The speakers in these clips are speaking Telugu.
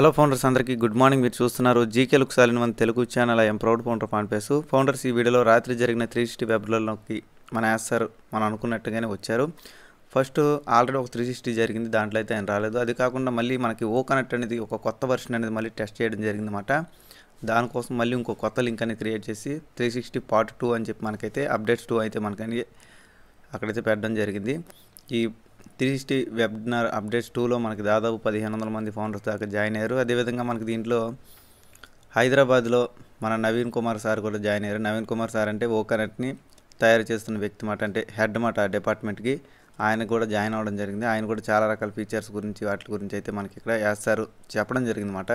హలో ఫౌండర్స్ అందరికీ గుడ్ మార్నింగ్ మీరు చూస్తున్నారు జీకే లుక్ సాలిన్ one Telugu channel I'm proud founder ఫాన్ పేసు ఫౌండర్స్ ఈ వీడియోలో రాత్రి జరిగిన త్రీ సిక్స్టీ వెబ్లలోకి మన యాస్తారు మనం అనుకున్నట్టుగానే వచ్చారు ఫస్ట్ ఆల్రెడీ ఒక త్రీ సిక్స్టీ జరిగింది దాంట్లో అయితే ఆయన రాలేదు అది కాకుండా మళ్ళీ మనకి ఓ కనెక్ట్ అనేది ఒక కొత్త వర్షన్ అనేది మళ్ళీ టెస్ట్ చేయడం జరిగిందన్నమాట దానికోసం మళ్ళీ ఇంకో కొత్త లింక్ అనేది క్రియేట్ చేసి త్రీ సిక్స్టీ పార్ట్ టూ అని చెప్పి మనకైతే అప్డేట్స్ టూ అయితే మనకని అక్కడైతే పెట్టడం జరిగింది ఈ త్రీ సిక్స్టీ వెబ్నర్ అప్డేట్స్ టూలో మనకి దాదాపు పదిహేను వందల మంది ఫౌండర్స్ దాకా జాయిన్ అయ్యారు అదేవిధంగా మనకి దీంట్లో హైదరాబాద్లో మన నవీన్ కుమార్ సార్ కూడా జాయిన్ అయ్యారు నవీన్ కుమార్ సార్ అంటే ఓకనెట్ని తయారు చేస్తున్న వ్యక్తి మాట అంటే హెడ్ మాట డిపార్ట్మెంట్కి ఆయన కూడా జాయిన్ అవ్వడం జరిగింది ఆయన కూడా చాలా రకాల ఫీచర్స్ గురించి వాటి గురించి అయితే మనకి ఇక్కడ వేస్తారు చెప్పడం జరిగింది మాట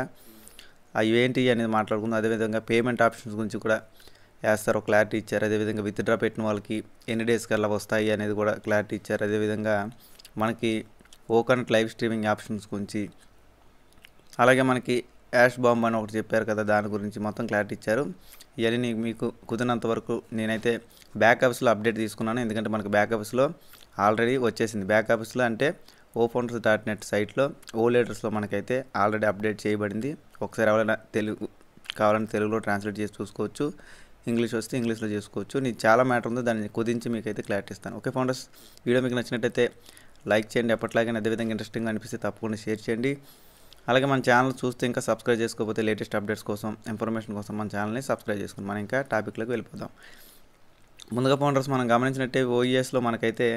అవి ఏంటి అనేది మాట్లాడుకుందాం అదేవిధంగా పేమెంట్ ఆప్షన్స్ గురించి కూడా వేస్తారో క్లారిటీ ఇచ్చారు అదేవిధంగా విత్డ్రా పెట్టిన వాళ్ళకి ఎన్ని డేస్ కల్లా వస్తాయి అనేది కూడా క్లారిటీ ఇచ్చారు అదేవిధంగా మనకి ఓకనట్ లైవ్ స్ట్రీమింగ్ ఆప్షన్స్ గురించి అలాగే మనకి యాష్ బాంబ్ అని ఒకటి చెప్పారు కదా దాని గురించి మొత్తం క్లారిటీ ఇచ్చారు ఇవన్నీ మీకు కుదిరినంత వరకు నేనైతే బ్యాక్ ఆఫీస్లో అప్డేట్ తీసుకున్నాను ఎందుకంటే మనకి బ్యాక్ ఆఫీస్లో ఆల్రెడీ వచ్చేసింది బ్యాక్ ఆఫీస్లో అంటే ఓ డాట్ నెట్ సైట్లో ఓ లెటర్స్లో మనకైతే ఆల్రెడీ అప్డేట్ చేయబడింది ఒకసారి ఎవరైనా తెలుగు కావాలంటే తెలుగులో ట్రాన్స్లేట్ చేసి చూసుకోవచ్చు ఇంగ్లీష్ వస్తే ఇంగ్లీష్లో చేసుకోవచ్చు నీకు చాలా మ్యాటర్ ఉందో దాన్ని కుదించి మీకైతే క్లారిటీ ఇస్తాను ఓకే ఫౌండర్స్ వీడియో మీకు నచ్చినట్టయితే లైక్ చేయండి అదే అదేవిధంగా ఇంట్రెస్టింగ్ అనిపిస్తే తప్పకుండా షేర్ చేయండి అలాగే మన ఛానల్ చూస్తే ఇంకా సబ్స్క్రైబ్ చేసుకోకపోతే లేటెస్ట్ అప్డేట్స్ కోసం ఇన్ఫర్మేషన్ కోసం మన ఛానల్ని సబ్స్క్రైబ్ చేసుకుని మనం ఇంకా టాపిక్లోకి వెళ్ళిపోదాం ముందుగా ఫౌండర్స్ మనం గమనించినట్టే ఓఈఎస్లో మనకైతే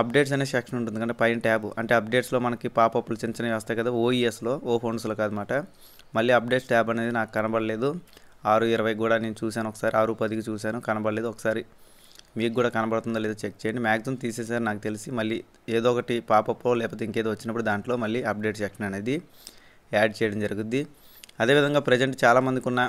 అప్డేట్స్ అనే సెక్షన్ ఉంటుంది అంటే పైన ట్యాబ్ అంటే అప్డేట్స్లో మనకి పాపప్లు చిన్న చిన్నవి వస్తాయి కదా ఓఈఎస్లో ఓ ఫోన్స్లో కాదనమాట మళ్ళీ అప్డేట్స్ ట్యాబ్ అనేది నాకు కనబడలేదు ఆరు ఇరవై కూడా నేను చూశాను ఒకసారి ఆరు పదికి చూశాను కనబడలేదు ఒకసారి మీకు కూడా కనబడుతుందో లేదో చెక్ చేయండి మ్యాక్సిమం తీసేసారు నాకు తెలిసి మళ్ళీ ఏదో ఒకటి పాపప్పో లేకపోతే ఇంకేదో వచ్చినప్పుడు దాంట్లో మళ్ళీ అప్డేట్ సెక్షన్ అనేది యాడ్ చేయడం జరుగుద్ది అదేవిధంగా ప్రజెంట్ చాలామందికి ఉన్న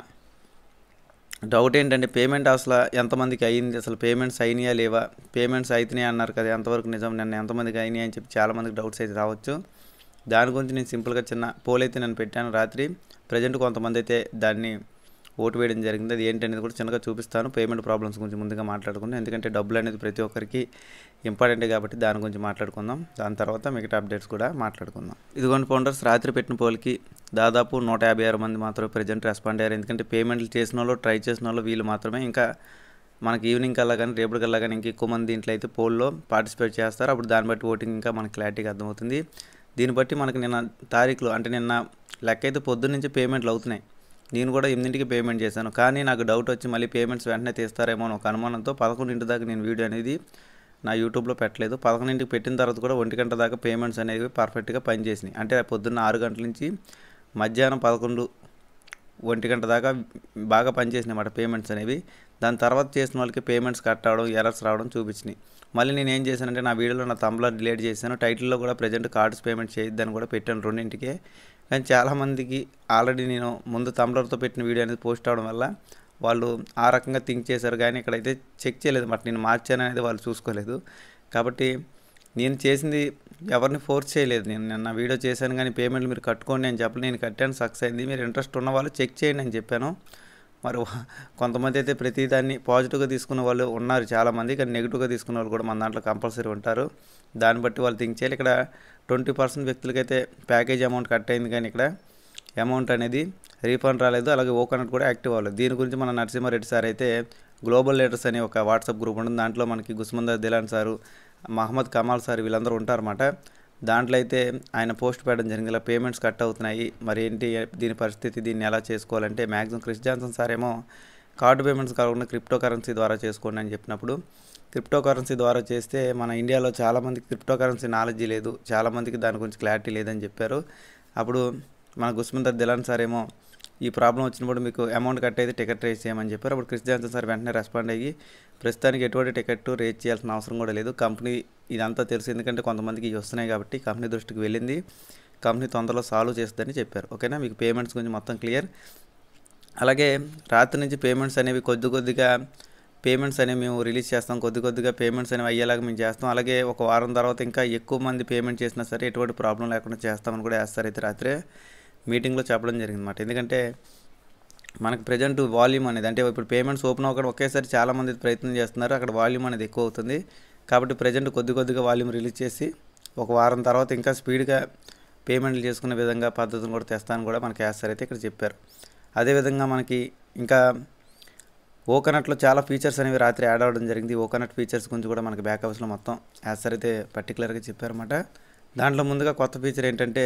డౌట్ ఏంటంటే పేమెంట్ అసలు ఎంతమందికి అయ్యింది అసలు పేమెంట్స్ అయినాయా లేవా పేమెంట్స్ అయితేనే అన్నారు కదా ఎంతవరకు నిజం నేను ఎంతమందికి అయినాయి అని చెప్పి చాలామందికి డౌట్స్ అయితే రావచ్చు దాని గురించి నేను సింపుల్గా చిన్న పోల్ అయితే నేను పెట్టాను రాత్రి ప్రజెంట్ కొంతమంది అయితే దాన్ని ఓటు వేయడం జరిగింది అది ఏంటనేది కూడా చిన్నగా చూపిస్తాను పేమెంట్ ప్రాబ్లమ్స్ గురించి ముందుగా మాట్లాడుకుందాం ఎందుకంటే డబ్బులు అనేది ప్రతి ఒక్కరికి ఇంపార్టెంట్ కాబట్టి దాని గురించి మాట్లాడుకుందాం దాని తర్వాత మిగతా అప్డేట్స్ కూడా మాట్లాడుకుందాం ఇదిగోండి ఫౌండర్స్ రాత్రి పెట్టిన పోలికి దాదాపు నూట యాభై ఆరు మంది మాత్రమే ప్రజెంట్ రెస్పాండ్ అయ్యారు ఎందుకంటే పేమెంట్లు చేసిన వాళ్ళు ట్రై చేసిన వాళ్ళు వీళ్ళు మాత్రమే ఇంకా మనకి ఈవినింగ్ కల్లా కానీ రేపటి కల్లా కానీ ఇంక ఎక్కువ మంది దీంట్లో అయితే పోల్లో పార్టిసిపేట్ చేస్తారు అప్పుడు దాన్ని బట్టి ఓటింగ్ ఇంకా మనకి క్లారిటీగా అర్థమవుతుంది దీన్ని బట్టి మనకి నిన్న తారీఖులు అంటే నిన్న లెక్క అయితే పొద్దున్నే నుంచి పేమెంట్లు అవుతున్నాయి నేను కూడా ఎనిమిదింటికి పేమెంట్ చేశాను కానీ నాకు డౌట్ వచ్చి మళ్ళీ పేమెంట్స్ వెంటనే తీస్తారేమో అని ఒక అనుమానంతో పదకొండింటి దాకా నేను వీడియో అనేది నా యూట్యూబ్లో పెట్టలేదు పదకొండింటికి పెట్టిన తర్వాత కూడా ఒంటి గంట దాకా పేమెంట్స్ అనేవి పర్ఫెక్ట్గా పనిచేసినాయి అంటే పొద్దున్న ఆరు గంటల నుంచి మధ్యాహ్నం పదకొండు ఒంటి గంట దాకా బాగా పనిచేసినాయి పేమెంట్స్ అనేవి దాని తర్వాత చేసిన వాళ్ళకి పేమెంట్స్ కట్ అవడం ఎర్రర్స్ రావడం చూపించినాయి మళ్ళీ నేను ఏం చేశానంటే నా వీడియోలో నా తమ్లర్ డిలేట్ చేశాను టైటిల్లో కూడా ప్రజెంట్ కార్డ్స్ పేమెంట్ చేయొద్దని కూడా పెట్టాను రెండింటికే కానీ చాలామందికి ఆల్రెడీ నేను ముందు తంబ్లర్తో పెట్టిన వీడియో అనేది పోస్ట్ అవడం వల్ల వాళ్ళు ఆ రకంగా థింక్ చేశారు కానీ ఇక్కడైతే చెక్ చేయలేదు మాట నేను మార్చాను అనేది వాళ్ళు చూసుకోలేదు కాబట్టి నేను చేసింది ఎవరిని ఫోర్స్ చేయలేదు నేను నిన్న వీడియో చేశాను కానీ పేమెంట్లు మీరు కట్టుకోండి అని చెప్పి నేను కట్టాను సక్సెస్ అయింది మీరు ఇంట్రెస్ట్ ఉన్న వాళ్ళు చెక్ చేయండి అని చెప్పాను మరి కొంతమంది అయితే ప్రతి దాన్ని పాజిటివ్గా తీసుకున్న వాళ్ళు ఉన్నారు చాలామంది కానీ నెగిటివ్గా తీసుకున్న వాళ్ళు కూడా మన దాంట్లో కంపల్సరీ ఉంటారు దాన్ని బట్టి వాళ్ళు థింక్ చేయాలి ఇక్కడ ట్వంటీ పర్సెంట్ వ్యక్తులకైతే ప్యాకేజ్ అమౌంట్ కట్ అయింది కానీ ఇక్కడ అమౌంట్ అనేది రీఫండ్ రాలేదు అలాగే ఓకనట్ కూడా యాక్టివ్ అవ్వలేదు దీని గురించి మన నరసింహారెడ్డి సార్ అయితే గ్లోబల్ లీడర్స్ అనే ఒక వాట్సాప్ గ్రూప్ ఉంటుంది దాంట్లో మనకి గుస్మందర్ దిలాన్ సారు మహమ్మద్ కమాల్ సార్ వీళ్ళందరూ ఉంటారన్నమాట దాంట్లో అయితే ఆయన పోస్ట్ పెట్టడం జరిగింది ఇలా పేమెంట్స్ కట్ అవుతున్నాయి మరి ఏంటి దీని పరిస్థితి దీన్ని ఎలా చేసుకోవాలంటే మ్యాక్సిమం క్రిస్ జాన్సన్ సార్ ఏమో కార్డు పేమెంట్స్ కాకుండా క్రిప్టో కరెన్సీ ద్వారా చేసుకోండి అని చెప్పినప్పుడు క్రిప్టో కరెన్సీ ద్వారా చేస్తే మన ఇండియాలో చాలామందికి క్రిప్టో కరెన్సీ నాలెడ్జ్ లేదు చాలామందికి దాని గురించి క్లారిటీ లేదని చెప్పారు అప్పుడు మన గుస్మంత దిలాన్ సార్ ఏమో ఈ ప్రాబ్లం వచ్చినప్పుడు మీకు అమౌంట్ కట్ అయితే టికెట్ రేస్ చేయమని చెప్పారు అప్పుడు క్రిస్ జాన్సన్ సార్ వెంటనే రెస్పాండ్ అయ్యి ప్రస్తుతానికి ఎటువంటి టికెట్ రేస్ చేయాల్సిన అవసరం కూడా లేదు కంపెనీ ఇదంతా తెలుసు ఎందుకంటే కొంతమందికి ఇవి వస్తున్నాయి కాబట్టి కంపెనీ దృష్టికి వెళ్ళింది కంపెనీ తొందరలో సాల్వ్ చేస్తుందని చెప్పారు ఓకేనా మీకు పేమెంట్స్ గురించి మొత్తం క్లియర్ అలాగే రాత్రి నుంచి పేమెంట్స్ అనేవి కొద్ది కొద్దిగా పేమెంట్స్ అనేవి మేము రిలీజ్ చేస్తాం కొద్ది కొద్దిగా పేమెంట్స్ అనేవి అయ్యేలాగా మేము చేస్తాం అలాగే ఒక వారం తర్వాత ఇంకా ఎక్కువ మంది పేమెంట్ చేసినా సరే ఎటువంటి ప్రాబ్లం లేకుండా చేస్తామని కూడా వేస్తారు అయితే రాత్రే మీటింగ్లో చెప్పడం జరిగిందన్నమాట ఎందుకంటే మనకు ప్రజెంట్ వాల్యూమ్ అనేది అంటే ఇప్పుడు పేమెంట్స్ ఓపెన్ అవ్వకుండా ఒకేసారి చాలామంది ప్రయత్నం చేస్తున్నారు అక్కడ వాల్యూమ్ అనేది ఎక్కువ అవుతుంది కాబట్టి ప్రజెంట్ కొద్ది కొద్దిగా వాల్యూమ్ రిలీజ్ చేసి ఒక వారం తర్వాత ఇంకా స్పీడ్గా పేమెంట్లు చేసుకునే విధంగా పద్ధతులు కూడా తెస్తాను కూడా మనకి వేస్తారు అయితే ఇక్కడ చెప్పారు అదేవిధంగా మనకి ఇంకా ఓకనట్లో చాలా ఫీచర్స్ అనేవి రాత్రి యాడ్ అవ్వడం జరిగింది ఓకనట్ ఫీచర్స్ గురించి కూడా మనకి బ్యాక్ హౌస్లో మొత్తం యాసర్ అయితే పర్టికులర్గా చెప్పారన్నమాట దాంట్లో ముందుగా కొత్త ఫీచర్ ఏంటంటే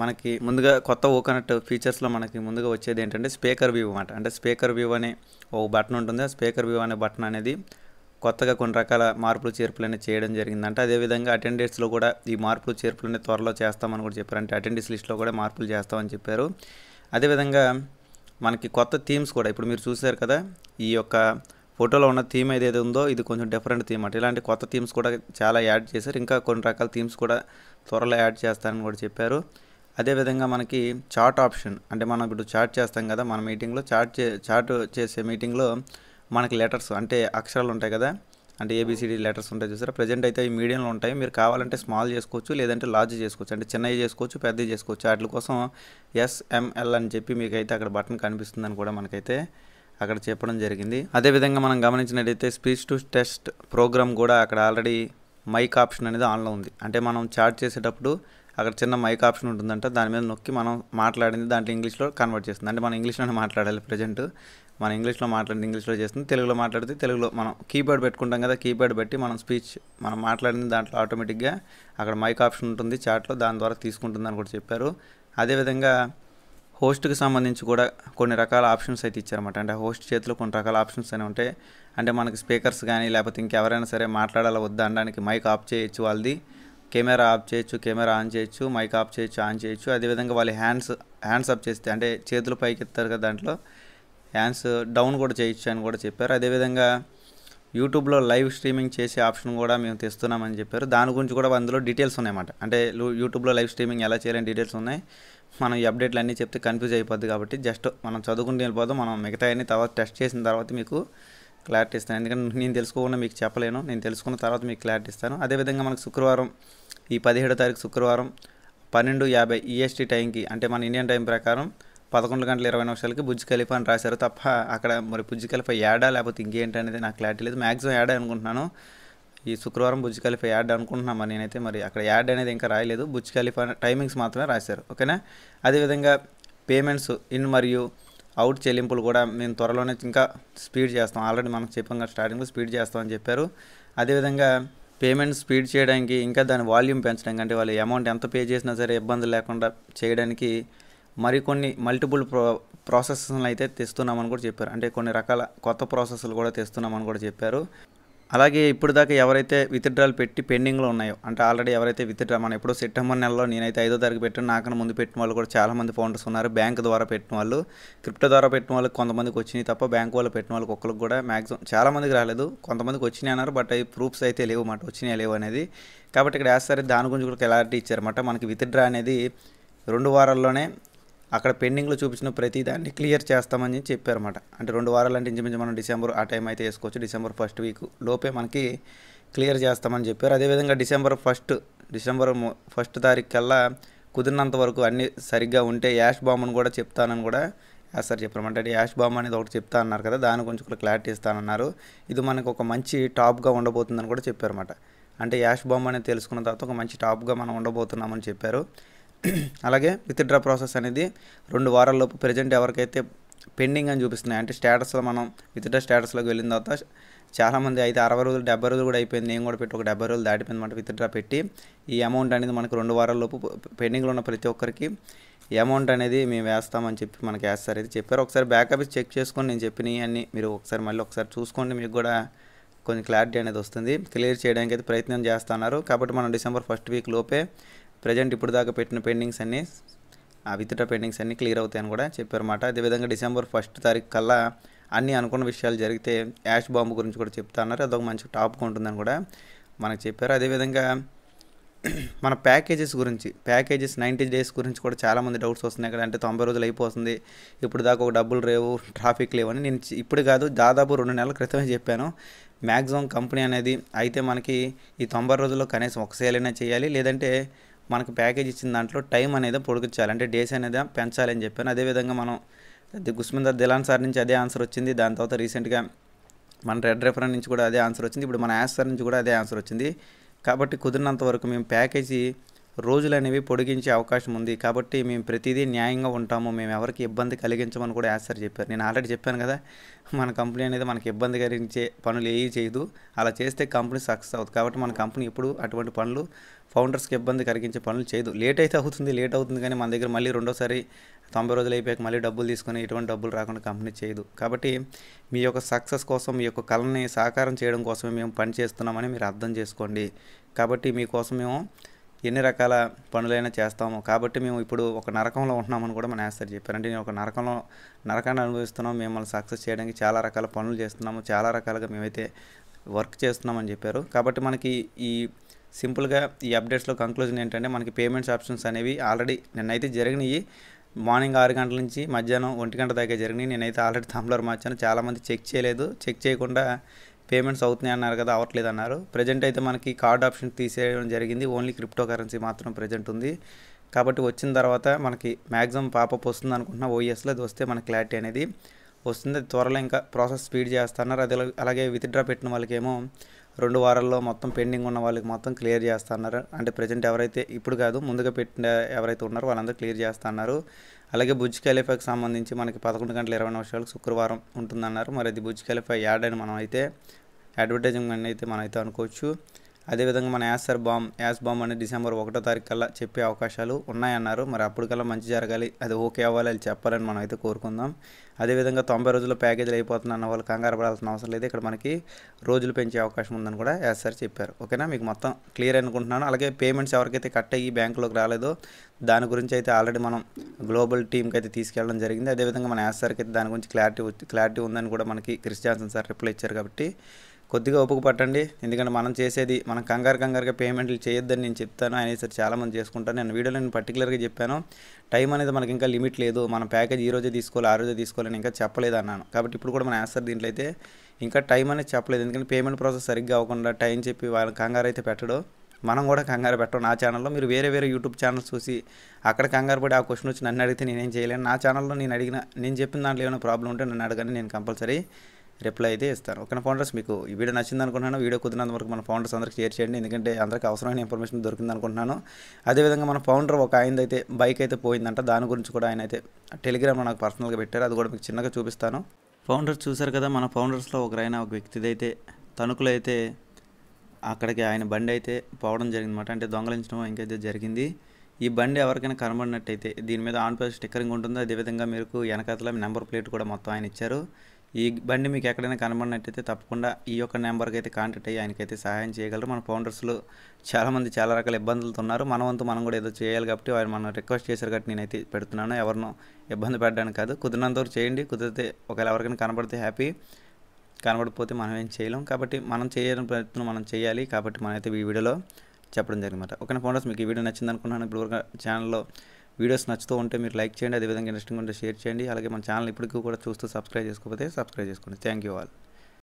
మనకి ముందుగా కొత్త ఓకనట్ ఫీచర్స్లో మనకి ముందుగా వచ్చేది ఏంటంటే స్పీకర్ వ్యూ అనమాట అంటే స్పీకర్ వ్యూ అనే ఒక బటన్ ఉంటుంది ఆ స్పీకర్ వ్యూ అనే బటన్ అనేది కొత్తగా కొన్ని రకాల మార్పులు చేర్పులు అనేవి చేయడం జరిగిందంట అదేవిధంగా అటెండెన్స్లో కూడా ఈ మార్పులు చేర్పులు అనేవి త్వరలో చేస్తామని కూడా చెప్పారు అంటే అటెండెన్స్ లిస్ట్లో కూడా మార్పులు చేస్తామని చెప్పారు అదేవిధంగా మనకి కొత్త థీమ్స్ కూడా ఇప్పుడు మీరు చూసారు కదా ఈ యొక్క ఫోటోలో ఉన్న థీమ్ ఏదైతే ఉందో ఇది కొంచెం డిఫరెంట్ థీమ్ అంటే ఇలాంటి కొత్త థీమ్స్ కూడా చాలా యాడ్ చేశారు ఇంకా కొన్ని రకాల థీమ్స్ కూడా త్వరలో యాడ్ చేస్తారని కూడా చెప్పారు అదేవిధంగా మనకి చార్ట్ ఆప్షన్ అంటే మనం ఇప్పుడు చాట్ చేస్తాం కదా మన మీటింగ్లో చాట్ చే చాట్ చేసే మీటింగ్లో మనకి లెటర్స్ అంటే అక్షరాలు ఉంటాయి కదా అంటే ఏబిసిడి లెటర్స్ ఉంటాయి చూసారా ప్రజెంట్ అయితే ఈ మీడియంలో ఉంటాయి మీరు కావాలంటే స్మాల్ చేసుకోవచ్చు లేదంటే లార్జ్ చేసుకోవచ్చు అంటే చిన్నవి చేసుకోవచ్చు పెద్దవి చేసుకోవచ్చు వాటి కోసం ఎస్ఎంఎల్ అని చెప్పి మీకైతే అక్కడ బటన్ కనిపిస్తుందని కూడా మనకైతే అక్కడ చెప్పడం జరిగింది అదేవిధంగా మనం గమనించినట్టయితే స్పీచ్ టు టెస్ట్ ప్రోగ్రామ్ కూడా అక్కడ ఆల్రెడీ మైక్ ఆప్షన్ అనేది ఆన్లో ఉంది అంటే మనం చాట్ చేసేటప్పుడు అక్కడ చిన్న మైక్ ఆప్షన్ ఉంటుందంట దాని మీద నొక్కి మనం మాట్లాడింది దాంట్లో ఇంగ్లీష్లో కన్వర్ట్ చేస్తుంది అంటే మనం ఇంగ్లీష్లోనే మాట్లాడాలి ప్రజెంట్ మన ఇంగ్లీష్లో మాట్లాడింది ఇంగ్లీష్లో చేస్తుంది తెలుగులో మాట్లాడితే తెలుగులో మనం కీబోర్డ్ పెట్టుకుంటాం కదా కీబోర్డ్ పెట్టి మనం స్పీచ్ మనం మాట్లాడింది దాంట్లో ఆటోమేటిక్గా అక్కడ మైక్ ఆప్షన్ ఉంటుంది చాట్లో దాని ద్వారా తీసుకుంటుందని కూడా చెప్పారు అదేవిధంగా హోస్ట్కి సంబంధించి కూడా కొన్ని రకాల ఆప్షన్స్ అయితే ఇచ్చారన్నమాట అంటే హోస్ట్ చేతిలో కొన్ని రకాల ఆప్షన్స్ అయినా ఉంటాయి అంటే మనకి స్పీకర్స్ కానీ లేకపోతే ఇంకెవరైనా సరే మాట్లాడాలా వద్దా అనడానికి మైక్ ఆఫ్ చేయొచ్చు వాళ్ళది కెమెరా ఆఫ్ చేయొచ్చు కెమెరా ఆన్ చేయొచ్చు మైక్ ఆఫ్ చేయొచ్చు ఆన్ చేయొచ్చు అదేవిధంగా వాళ్ళు హ్యాండ్స్ హ్యాండ్స్ అప్ చేస్తే అంటే చేతులు పైకి ఎత్తారు కదా దాంట్లో హ్యాండ్స్ డౌన్ కూడా చేయొచ్చు అని కూడా చెప్పారు అదేవిధంగా యూట్యూబ్లో లైవ్ స్ట్రీమింగ్ చేసే ఆప్షన్ కూడా మేము తెస్తున్నామని చెప్పారు దాని గురించి కూడా అందులో డీటెయిల్స్ ఉన్నాయన్నమాట అంటే యూట్యూబ్లో లైవ్ స్ట్రీమింగ్ ఎలా చేయాలని డీటెయిల్స్ ఉన్నాయి మనం ఈ అప్డేట్లు అన్నీ చెప్తే కన్ఫ్యూజ్ అయిపోద్ది కాబట్టి జస్ట్ మనం చదువుకుంటూ వెళ్ళిపోదాం మనం మిగతా అన్ని తర్వాత టెస్ట్ చేసిన తర్వాత మీకు క్లారిటీ ఇస్తాను ఎందుకంటే నేను తెలుసుకోకుండా మీకు చెప్పలేను నేను తెలుసుకున్న తర్వాత మీకు క్లారిటీ ఇస్తాను అదేవిధంగా మనకు శుక్రవారం ఈ పదిహేడో తారీఖు శుక్రవారం పన్నెండు యాభై ఈఎస్టీ e టైంకి అంటే మన ఇండియన్ టైం ప్రకారం పదకొండు గంటల ఇరవై నిమిషాలకి బుజ్జి కలిపి అని రాశారు తప్ప అక్కడ మరి బుజ్జి కలిపి యాడా లేకపోతే ఇంకేంటి అనేది నాకు క్లారిటీ లేదు మ్యాక్సిమం యాడ్ అనుకుంటున్నాను ఈ శుక్రవారం బుజ్జి కలిపి యాడ్ అనుకుంటున్నాను నేనైతే మరి అక్కడ యాడ్ అనేది ఇంకా రాయలేదు బుజ్జి కలిపి టైమింగ్స్ మాత్రమే రాశారు ఓకేనా అదేవిధంగా పేమెంట్స్ ఇన్ మరియు అవుట్ చెల్లింపులు కూడా మేము త్వరలోనే ఇంకా స్పీడ్ చేస్తాం ఆల్రెడీ మనం చెప్పాం కదా స్టార్టింగ్లో స్పీడ్ చేస్తామని చెప్పారు అదేవిధంగా పేమెంట్ స్పీడ్ చేయడానికి ఇంకా దాని వాల్యూమ్ పెంచడానికి అంటే వాళ్ళు అమౌంట్ ఎంత పే చేసినా సరే ఇబ్బంది లేకుండా చేయడానికి మరికొన్ని మల్టిపుల్ ప్రో ప్రాసెసెస్ అయితే తెస్తున్నామని కూడా చెప్పారు అంటే కొన్ని రకాల కొత్త ప్రాసెస్లు కూడా తెస్తున్నామని కూడా చెప్పారు అలాగే ఇప్పుడు దాకా ఎవరైతే విత్డ్రాలు పెట్టి పెండింగ్లో ఉన్నాయో అంటే ఆల్రెడీ ఎవరైతే విత్డ్రా మన ఎప్పుడో సెప్టెంబర్ నెలలో నేనైతే ఐదో తారీఖు పెట్టిన నాకన్నా ముందు పెట్టిన వాళ్ళు కూడా చాలామంది ఫౌండర్స్ ఉన్నారు బ్యాంక్ ద్వారా పెట్టిన వాళ్ళు క్రిప్టో ద్వారా పెట్టిన వాళ్ళకి కొంతమందికి వచ్చినాయి తప్ప బ్యాంక్ వాళ్ళు పెట్టిన వాళ్ళకి ఒక్కరికి కూడా మ్యాక్సిమం చాలామందికి రాలేదు కొంతమందికి వచ్చినాయి అన్నారు బట్ అవి ప్రూఫ్స్ అయితే లేవు మాట వచ్చినాయి లేవు అనేది కాబట్టి ఇక్కడ సరే దాని గురించి కూడా క్లారిటీ ఇచ్చారన్నమాట మనకి విత్డ్రా అనేది రెండు వారాల్లోనే అక్కడ పెండింగ్లో చూపించిన ప్రతి దాన్ని క్లియర్ చేస్తామని చెప్పారన్నమాట అంటే రెండు వారాలు అంటే ఇంచుమించు మనం డిసెంబర్ ఆ టైం అయితే వేసుకోవచ్చు డిసెంబర్ ఫస్ట్ వీక్ లోపే మనకి క్లియర్ చేస్తామని చెప్పారు అదేవిధంగా డిసెంబర్ ఫస్ట్ డిసెంబర్ ఫస్ట్ తారీఖు కల్లా కుదిరినంత వరకు అన్నీ సరిగ్గా ఉంటే యాష్ బాంబును కూడా చెప్తానని కూడా సార్ చెప్పారు అంటే యాష్ బాంబ్ అనేది ఒకటి చెప్తా అన్నారు కదా దాని కొంచెం క్లారిటీ ఇస్తానన్నారు ఇది మనకు ఒక మంచి టాప్గా ఉండబోతుందని కూడా చెప్పారన్నమాట అంటే యాష్ బాంబ్ అనేది తెలుసుకున్న తర్వాత ఒక మంచి టాప్గా మనం ఉండబోతున్నామని చెప్పారు అలాగే విత్డ్రా ప్రాసెస్ అనేది రెండు వారాల్లోపు ప్రజెంట్ ఎవరికైతే పెండింగ్ అని చూపిస్తున్నాయి అంటే స్టేటస్లో మనం విత్డ్రా స్టేటస్లోకి వెళ్ళిన తర్వాత చాలామంది అయితే అరవై రోజులు డెబ్బై రోజులు కూడా అయిపోయింది నేను కూడా పెట్టి ఒక డెబ్బై రోజులు దాటిపోయింది అనమాట విత్డ్రా పెట్టి ఈ అమౌంట్ అనేది మనకు రెండు వారాల్లోపు పెండింగ్లో ఉన్న ప్రతి ఒక్కరికి అమౌంట్ అనేది మేము వేస్తామని చెప్పి మనకి వేస్తారు అయితే చెప్పారు ఒకసారి బ్యాకప్ చెక్ చేసుకొని నేను చెప్పినవి అన్ని మీరు ఒకసారి మళ్ళీ ఒకసారి చూసుకోండి మీకు కూడా కొంచెం క్లారిటీ అనేది వస్తుంది క్లియర్ చేయడానికి అయితే ప్రయత్నం చేస్తున్నారు కాబట్టి మనం డిసెంబర్ ఫస్ట్ వీక్ లోపే ప్రజెంట్ ఇప్పుడు దాకా పెట్టిన పెండింగ్స్ అన్నీ ఆ విత్డ్రా పెండింగ్స్ అన్నీ క్లియర్ అవుతాయని కూడా చెప్పారన్నమాట అదేవిధంగా డిసెంబర్ ఫస్ట్ తారీఖు కల్లా అన్నీ అనుకున్న విషయాలు జరిగితే యాష్ బాంబు గురించి కూడా చెప్తా అన్నారు అదొక మంచి టాప్గా ఉంటుందని కూడా మనకు చెప్పారు అదేవిధంగా మన ప్యాకేజెస్ గురించి ప్యాకేజెస్ నైంటీ డేస్ గురించి కూడా చాలామంది డౌట్స్ వస్తున్నాయి కదా అంటే తొంభై రోజులు అయిపోతుంది ఇప్పుడు దాకా ఒక డబ్బులు రేవు ట్రాఫిక్ లేవని నేను ఇప్పుడు కాదు దాదాపు రెండు నెలల క్రితమే చెప్పాను మ్యాక్సిమం కంపెనీ అనేది అయితే మనకి ఈ తొంభై రోజుల్లో కనీసం ఒక సేల్ అయినా చేయాలి లేదంటే మనకు ప్యాకేజ్ ఇచ్చిన దాంట్లో టైం అనేది పొడిగించాలి అంటే డేస్ అనేది పెంచాలని చెప్పాను అదేవిధంగా మనం గుస్మిందర్ దిలాన్ సార్ నుంచి అదే ఆన్సర్ వచ్చింది దాని తర్వాత రీసెంట్గా మన రెడ్ రెఫర్ నుంచి కూడా అదే ఆన్సర్ వచ్చింది ఇప్పుడు మన యాస్ సార్ నుంచి కూడా అదే ఆన్సర్ వచ్చింది కాబట్టి కుదిరినంత వరకు మేము ప్యాకేజీ రోజులు అనేవి పొడిగించే అవకాశం ఉంది కాబట్టి మేము ప్రతిదీ న్యాయంగా ఉంటాము మేము ఎవరికి ఇబ్బంది కలిగించమని కూడా యాసర్ చెప్పారు నేను ఆల్రెడీ చెప్పాను కదా మన కంపెనీ అనేది మనకి ఇబ్బంది కలిగించే పనులు ఏవి చేయదు అలా చేస్తే కంపెనీ సక్సెస్ అవుతుంది కాబట్టి మన కంపెనీ ఎప్పుడు అటువంటి పనులు ఫౌండర్స్కి ఇబ్బంది కలిగించే పనులు చేయదు లేట్ అయితే అవుతుంది లేట్ అవుతుంది కానీ మన దగ్గర మళ్ళీ రెండోసారి తొంభై రోజులు అయిపోయాక మళ్ళీ డబ్బులు తీసుకొని ఎటువంటి డబ్బులు రాకుండా కంపెనీ చేయదు కాబట్టి మీ యొక్క సక్సెస్ కోసం మీ యొక్క కళని సాకారం చేయడం కోసమే మేము పని చేస్తున్నామని మీరు అర్థం చేసుకోండి కాబట్టి మీకోసం మేము ఎన్ని రకాల పనులైనా చేస్తాము కాబట్టి మేము ఇప్పుడు ఒక నరకంలో ఉంటున్నామని కూడా మన వేస్తారు చెప్పారు అంటే నేను ఒక నరకంలో నరకాన్ని అనుభవిస్తున్నాం మిమ్మల్ని సక్సెస్ చేయడానికి చాలా రకాల పనులు చేస్తున్నాము చాలా రకాలుగా మేమైతే వర్క్ చేస్తున్నామని చెప్పారు కాబట్టి మనకి ఈ సింపుల్గా ఈ అప్డేట్స్లో కంక్లూజన్ ఏంటంటే మనకి పేమెంట్స్ ఆప్షన్స్ అనేవి ఆల్రెడీ నిన్నైతే జరిగినాయి మార్నింగ్ ఆరు గంటల నుంచి మధ్యాహ్నం ఒంటి గంట దాకా జరిగినాయి నేనైతే ఆల్రెడీ తంబ్లర్ మార్చాను చాలామంది చెక్ చేయలేదు చెక్ చేయకుండా పేమెంట్స్ అవుతున్నాయి అన్నారు కదా అవ్వట్లేదు అన్నారు ప్రజెంట్ అయితే మనకి కార్డ్ ఆప్షన్ తీసేయడం జరిగింది ఓన్లీ క్రిప్టో కరెన్సీ మాత్రం ప్రజెంట్ ఉంది కాబట్టి వచ్చిన తర్వాత మనకి మ్యాక్సిమం పాపప్ వస్తుంది అనుకుంటున్నా ఓఎస్లో e అది వస్తే మనకి క్లారిటీ అనేది వస్తుంది అది త్వరలో ఇంకా ప్రాసెస్ స్పీడ్ చేస్తున్నారు అది అలాగే విత్డ్రా పెట్టిన వాళ్ళకేమో రెండు వారాల్లో మొత్తం పెండింగ్ ఉన్న వాళ్ళకి మొత్తం క్లియర్ చేస్తున్నారు అంటే ప్రజెంట్ ఎవరైతే ఇప్పుడు కాదు ముందుగా పెట్టిన ఎవరైతే ఉన్నారో వాళ్ళందరూ క్లియర్ చేస్తున్నారు అలాగే బుజ్ ఖలీఫాకి సంబంధించి మనకి పదకొండు గంటల ఇరవై నిమిషాలకు శుక్రవారం ఉంటుందన్నారు మరి అది బుజ్ ఖలీఫా యాడ్ అని మనం అయితే అడ్వర్టైజింగ్ అని అయితే మనం అయితే అనుకోవచ్చు అదేవిధంగా మన యాసర్ బాంబ్ యాస్ బాంబ్ అనేది డిసెంబర్ ఒకటో తారీఖు కల్లా చెప్పే అవకాశాలు ఉన్నాయన్నారు మరి అప్పటికల్లా మంచి జరగాలి అది ఓకే అవ్వాలి అది చెప్పాలని మనం అయితే కోరుకుందాం అదేవిధంగా తొంభై రోజుల ప్యాకేజీలు అయిపోతుంది అన్న వాళ్ళు కంగారు పడాల్సిన అవసరం లేదు ఇక్కడ మనకి రోజులు పెంచే అవకాశం ఉందని కూడా యాస్ సార్ చెప్పారు ఓకేనా మీకు మొత్తం క్లియర్ అనుకుంటున్నాను అలాగే పేమెంట్స్ ఎవరికైతే కట్ అయ్యి బ్యాంకులోకి రాలేదో దాని గురించి అయితే ఆల్రెడీ మనం గ్లోబల్ టీమ్కి అయితే తీసుకెళ్ళడం జరిగింది అదేవిధంగా మన యాస్ సార్కి అయితే దాని గురించి క్లారిటీ క్లారిటీ ఉందని కూడా మనకి క్రిస్టియాన్సన్ సార్ రిప్లై ఇచ్చారు కాబట్టి కొద్దిగా ఒప్పుకు పట్టండి ఎందుకంటే మనం చేసేది మనం కంగారు కంగారుగా పేమెంట్లు చేయొద్దని నేను చెప్తాను అనేసరి చాలామంది చేసుకుంటాను నేను వీడియోలో నేను పర్టికులర్గా చెప్పాను టైం అనేది మనకి ఇంకా లిమిట్ లేదు మన ప్యాకేజ్ ఈ రోజే తీసుకోవాలి ఆ రోజే తీసుకోవాలని ఇంకా చెప్పలేదు అన్నాను కాబట్టి ఇప్పుడు కూడా మన యాసర్ దీంట్లో అయితే ఇంకా టైం అనేది చెప్పలేదు ఎందుకంటే పేమెంట్ ప్రాసెస్ సరిగ్గా అవ్వకుండా టైం చెప్పి వాళ్ళ కంగారు అయితే పెట్టడు మనం కూడా కంగారు పెట్టడం నా ఛానల్లో మీరు వేరే వేరే యూట్యూబ్ ఛానల్స్ చూసి అక్కడ కంగారు పడి ఆ క్వశ్చన్ వచ్చి నన్ను అడిగితే నేనేం చేయలేను నా ఛానల్లో నేను అడిగిన నేను చెప్పిన దాంట్లో ఏమైనా ప్రాబ్లం ఉంటే నన్ను అడగని నేను కంపల్సరీ రిప్లై అయితే ఇస్తాను ఓకేనా ఫౌండర్స్ మీకు ఈ వీడియో నచ్చింది అనుకుంటున్నాను వీడియో కుదిరినంత వరకు మన ఫౌండర్స్ అందరికి షేర్ చేయండి ఎందుకంటే అందరికీ అవసరమైన ఇన్ఫర్మేషన్ దొరికింది అనుకుంటున్నాను అదేవిధంగా మన ఫౌండర్ ఒక ఆయన అయితే బైక్ అయితే పోయిందంట దాని గురించి కూడా ఆయన అయితే టెలిగ్రామ్లో నాకు పర్సనల్గా పెట్టారు అది కూడా మీకు చిన్నగా చూపిస్తాను ఫౌండర్ చూశారు కదా మన ఫౌండర్స్లో ఒకరైన ఒక వ్యక్తిది అయితే తణుకులు అయితే అక్కడికి ఆయన బండి అయితే పోవడం జరిగిందన్నమాట అంటే దొంగలించడం ఇంకైతే జరిగింది ఈ బండి ఎవరికైనా కనబడినట్టయితే దీని మీద ఆన్ పేజ్ స్టిక్కరింగ్ ఉంటుందో అదేవిధంగా మీకు వెనకాతల నెంబర్ ప్లేట్ కూడా మొత్తం ఆయన ఇచ్చారు ఈ బండి మీకు ఎక్కడైనా కనబడినట్టయితే తప్పకుండా ఈ యొక్క నెంబర్కి అయితే కాంటాక్ట్ అయ్యి ఆయనకైతే సహాయం చేయగలరు మన ఫౌండర్స్లో చాలామంది చాలా రకాల ఇబ్బందులతో ఉన్నారు మన వంతు మనం కూడా ఏదో చేయాలి కాబట్టి వారు మనం రిక్వెస్ట్ చేశారు కాబట్టి నేనైతే పెడుతున్నాను ఎవరినో ఇబ్బంది పెట్టడానికి కాదు కుదిరినంత వరకు చేయండి కుదిరితే ఒకవేళ ఎవరికైనా కనబడితే హ్యాపీ కనబడిపోతే మనం ఏం చేయలేం కాబట్టి మనం చేయని ప్రయత్నం మనం చేయాలి కాబట్టి మనమైతే ఈ వీడియోలో చెప్పడం జరిగింది ఓకేనా ఫౌండర్స్ మీకు ఈ వీడియో నచ్చింది అనుకున్నాను ఇప్పుడు ఛానల్లో వీడియోస్ నచ్చుతూ ఉంటే మీరు లైక్ చేయండి అదేవిధంగా ఇంట్రెస్టింగ్ ఉంటే షేర్ చేయండి అలాగే మన ఛానల్ ఇప్పటికీ కూడా చూస్తూ సబ్స్క్రైబ్ చేసుకోకపోతే సబ్స్క్రైబ్ చేసుకోండి థ్యాంక్ యూ ఆల్